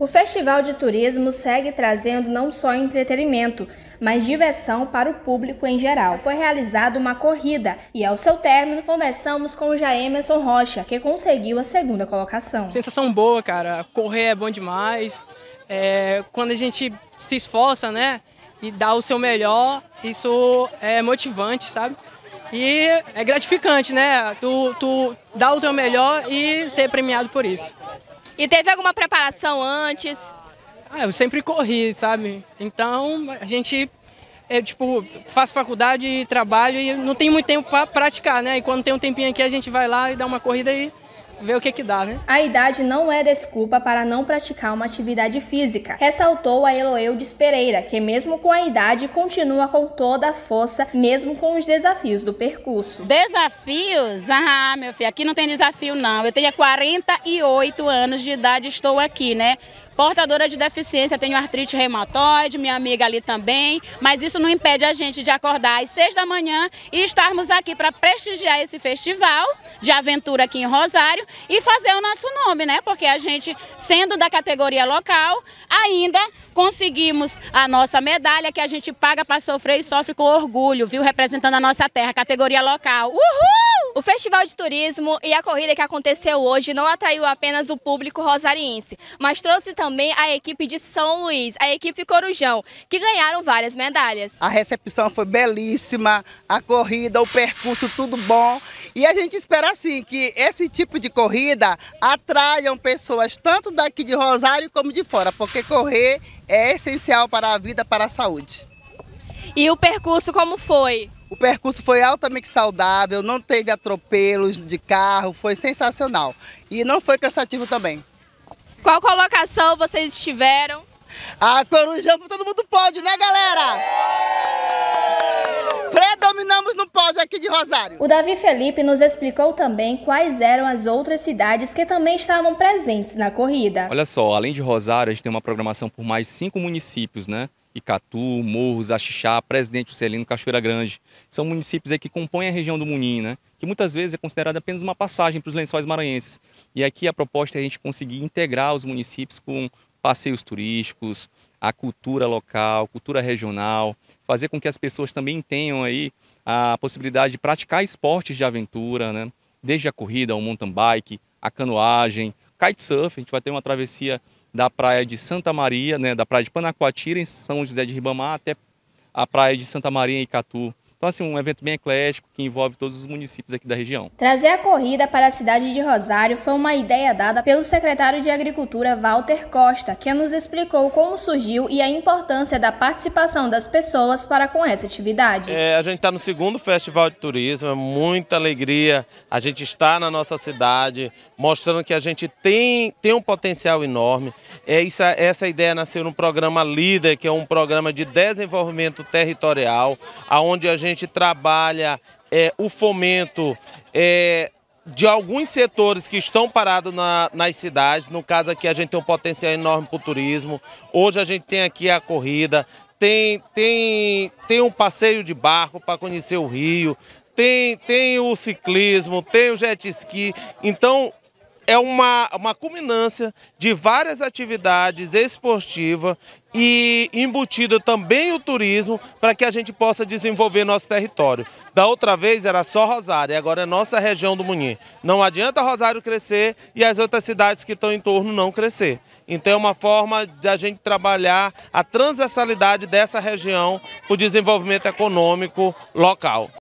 O Festival de Turismo segue trazendo não só entretenimento, mas diversão para o público em geral. Foi realizada uma corrida e, ao seu término, conversamos com o Jaemerson Rocha, que conseguiu a segunda colocação. Sensação boa, cara. Correr é bom demais. É, quando a gente se esforça, né, e dá o seu melhor, isso é motivante, sabe? E é gratificante, né? Tu, tu dá o teu melhor e ser premiado por isso. E teve alguma preparação antes? Ah, eu sempre corri, sabe? Então a gente é tipo, faço faculdade e trabalho e não tem muito tempo para praticar, né? E quando tem um tempinho aqui, a gente vai lá e dá uma corrida e ver o que que dá, né? A idade não é desculpa para não praticar uma atividade física, ressaltou a Eloeudes Pereira, que mesmo com a idade continua com toda a força, mesmo com os desafios do percurso. Desafios? Ah, meu filho, aqui não tem desafio não. Eu tenho 48 anos de idade, estou aqui, né? Portadora de deficiência, tenho artrite reumatoide, minha amiga ali também, mas isso não impede a gente de acordar às seis da manhã e estarmos aqui para prestigiar esse festival de aventura aqui em Rosário e fazer o nosso nome, né? Porque a gente, sendo da categoria local, ainda conseguimos a nossa medalha que a gente paga para sofrer e sofre com orgulho, viu? Representando a nossa terra, categoria local. Uhul! O Festival de Turismo e a corrida que aconteceu hoje não atraiu apenas o público rosariense, mas trouxe também a equipe de São Luís, a equipe Corujão, que ganharam várias medalhas. A recepção foi belíssima, a corrida, o percurso, tudo bom. E a gente espera assim que esse tipo de corrida atraiam pessoas tanto daqui de Rosário como de fora, porque correr é essencial para a vida, para a saúde. E o percurso como foi? O percurso foi altamente saudável, não teve atropelos de carro, foi sensacional. E não foi cansativo também. Qual colocação vocês tiveram? A Corujão todo mundo pode, né, galera? Predominamos no pódio aqui de Rosário. O Davi Felipe nos explicou também quais eram as outras cidades que também estavam presentes na corrida. Olha só, além de Rosário, a gente tem uma programação por mais cinco municípios, né? Icatu, Morros, Axixá, Presidente Celino, Cachoeira Grande. São municípios aí que compõem a região do Munim, né? que muitas vezes é considerada apenas uma passagem para os lençóis maranhenses. E aqui a proposta é a gente conseguir integrar os municípios com passeios turísticos, a cultura local, cultura regional, fazer com que as pessoas também tenham aí a possibilidade de praticar esportes de aventura, né? desde a corrida, ao mountain bike, a canoagem, kitesurf, a gente vai ter uma travessia da praia de Santa Maria, né, da praia de Panacoatira, em São José de Ribamar, até a praia de Santa Maria, em Icatu, então, assim, um evento bem eclético que envolve todos os municípios aqui da região. Trazer a corrida para a cidade de Rosário foi uma ideia dada pelo secretário de Agricultura, Walter Costa, que nos explicou como surgiu e a importância da participação das pessoas para com essa atividade. É, a gente está no segundo Festival de Turismo, é muita alegria a gente estar na nossa cidade, mostrando que a gente tem, tem um potencial enorme. É, isso, essa ideia nasceu no programa Líder, que é um programa de desenvolvimento territorial, onde a gente gente trabalha é, o fomento é, de alguns setores que estão parados na, nas cidades. No caso aqui, a gente tem um potencial enorme para o turismo. Hoje a gente tem aqui a corrida, tem, tem, tem um passeio de barco para conhecer o Rio, tem, tem o ciclismo, tem o jet ski. Então, é uma, uma culminância de várias atividades esportivas e embutido também o turismo para que a gente possa desenvolver nosso território. Da outra vez era só Rosário, agora é nossa região do Munir. Não adianta Rosário crescer e as outras cidades que estão em torno não crescer. Então é uma forma da gente trabalhar a transversalidade dessa região para o desenvolvimento econômico local.